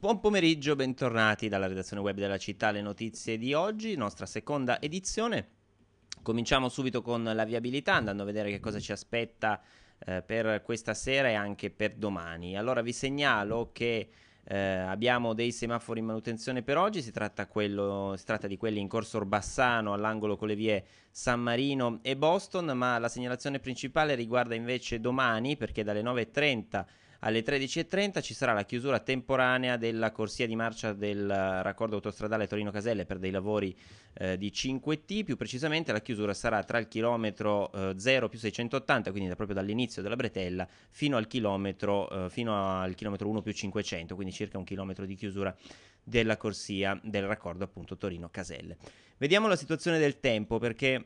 Buon pomeriggio, bentornati dalla redazione web della città, le notizie di oggi, nostra seconda edizione. Cominciamo subito con la viabilità, andando a vedere che cosa ci aspetta eh, per questa sera e anche per domani. Allora vi segnalo che eh, abbiamo dei semafori in manutenzione per oggi, si tratta, quello, si tratta, di quelli in corso Orbassano all'angolo con le vie San Marino e Boston, ma la segnalazione principale riguarda invece domani perché dalle 9.30 alle 13.30 ci sarà la chiusura temporanea della corsia di marcia del raccordo autostradale Torino-Caselle per dei lavori eh, di 5T, più precisamente la chiusura sarà tra il chilometro eh, 0 più 680, quindi da, proprio dall'inizio della Bretella, fino al chilometro, eh, fino al chilometro 1 più 500, quindi circa un chilometro di chiusura della corsia del raccordo appunto Torino-Caselle. Vediamo la situazione del tempo perché...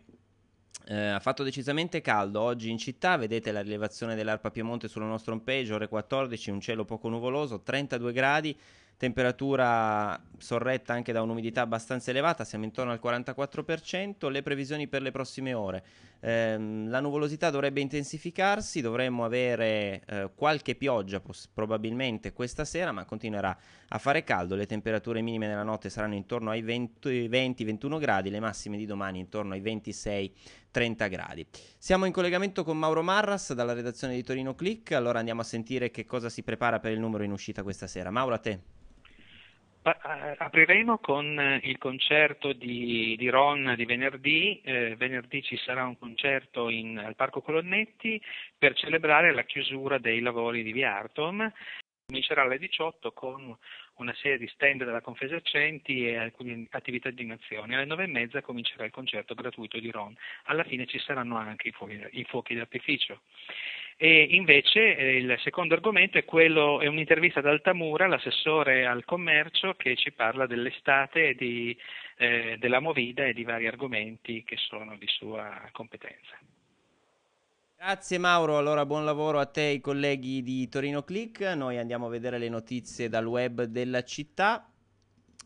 Eh, ha fatto decisamente caldo oggi in città, vedete la rilevazione dell'Arpa Piemonte sulla nostra homepage, ore 14, un cielo poco nuvoloso, 32 gradi, temperatura sorretta anche da un'umidità abbastanza elevata, siamo intorno al 44%, le previsioni per le prossime ore. Ehm, la nuvolosità dovrebbe intensificarsi, dovremmo avere eh, qualche pioggia pos- probabilmente questa sera, ma continuerà a fare caldo, le temperature minime nella notte saranno intorno ai 20-21 gradi, le massime di domani intorno ai 26 30 gradi. Siamo in collegamento con Mauro Marras dalla redazione di Torino Click, allora andiamo a sentire che cosa si prepara per il numero in uscita questa sera. Mauro, a te. Eh, apriremo con eh, il concerto di, di Ron di venerdì, eh, venerdì ci sarà un concerto in, al Parco Colonnetti per celebrare la chiusura dei lavori di Viartom. Comincerà alle 18 con una serie di stand della Accenti e alcune attività di nazione. Alle 9 e mezza comincerà il concerto gratuito di Ron. Alla fine ci saranno anche i fuochi, i fuochi d'artificio. E invece eh, il secondo argomento è, quello, è un'intervista ad Altamura, l'assessore al commercio, che ci parla dell'estate, di, eh, della Movida e di vari argomenti che sono di sua competenza. Grazie Mauro, allora buon lavoro a te e ai colleghi di Torino Click, noi andiamo a vedere le notizie dal web della città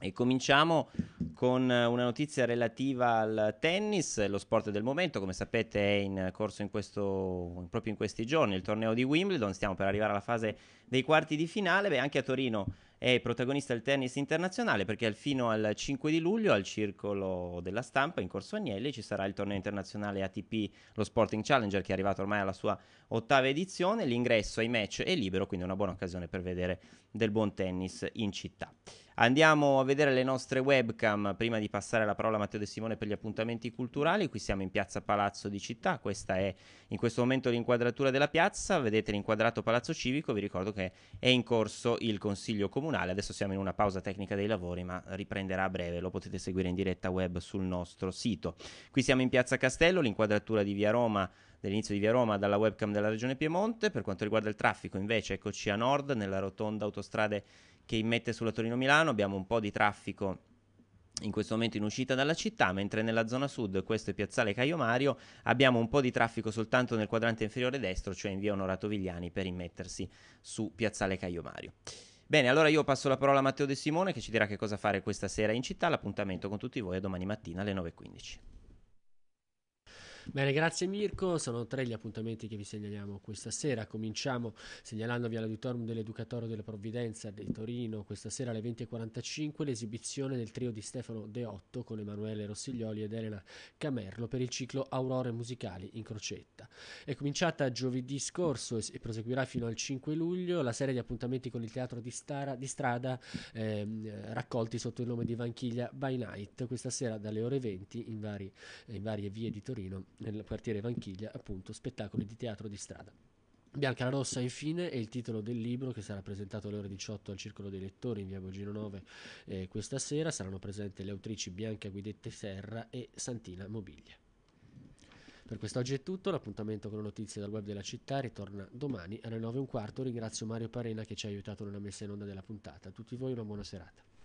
e cominciamo con una notizia relativa al tennis, lo sport del momento, come sapete è in corso in questo, proprio in questi giorni il torneo di Wimbledon, stiamo per arrivare alla fase dei quarti di finale, beh anche a Torino è protagonista il tennis internazionale perché fino al 5 di luglio al Circolo della Stampa in Corso Agnelli ci sarà il torneo internazionale ATP, lo Sporting Challenger che è arrivato ormai alla sua ottava edizione, l'ingresso ai match è libero, quindi è una buona occasione per vedere del buon tennis in città. Andiamo a vedere le nostre webcam prima di passare la parola a Matteo De Simone per gli appuntamenti culturali. Qui siamo in piazza Palazzo di Città, questa è in questo momento l'inquadratura della piazza, vedete l'inquadrato Palazzo Civico, vi ricordo che è in corso il Consiglio Comunale, adesso siamo in una pausa tecnica dei lavori ma riprenderà a breve, lo potete seguire in diretta web sul nostro sito. Qui siamo in piazza Castello, l'inquadratura di via Roma dell'inizio di Via Roma dalla webcam della Regione Piemonte. Per quanto riguarda il traffico, invece, eccoci a nord nella rotonda autostrade che immette sulla Torino-Milano, abbiamo un po' di traffico in questo momento in uscita dalla città, mentre nella zona sud, questo è Piazzale Caio Mario, abbiamo un po' di traffico soltanto nel quadrante inferiore destro, cioè in via Onorato Vigliani per immettersi su Piazzale Caio Mario. Bene, allora io passo la parola a Matteo De Simone che ci dirà che cosa fare questa sera in città, l'appuntamento con tutti voi è domani mattina alle 9.15. Bene, grazie Mirko. Sono tre gli appuntamenti che vi segnaliamo questa sera. Cominciamo segnalandovi all'Auditorium dell'Educatorio della Provvidenza di Torino. Questa sera alle 20.45 l'esibizione del trio di Stefano De Otto con Emanuele Rossiglioli ed Elena Camerlo per il ciclo Aurore Musicali in Crocetta. È cominciata giovedì scorso e proseguirà fino al 5 luglio la serie di appuntamenti con il Teatro di, Stara, di Strada ehm, raccolti sotto il nome di Vanchiglia by Night. Questa sera dalle ore 20 in, vari, in varie vie di Torino nel quartiere Vanchiglia, appunto, spettacoli di teatro di strada. Bianca la Rossa, infine, è il titolo del libro che sarà presentato alle ore 18 al Circolo dei Lettori in via Bogino 9 eh, questa sera. Saranno presenti le autrici Bianca Guidette Serra e Santina Mobiglia. Per quest'oggi è tutto, l'appuntamento con le notizie dal web della città ritorna domani alle 9.15. Ringrazio Mario Parena che ci ha aiutato nella messa in onda della puntata. A tutti voi una buona serata.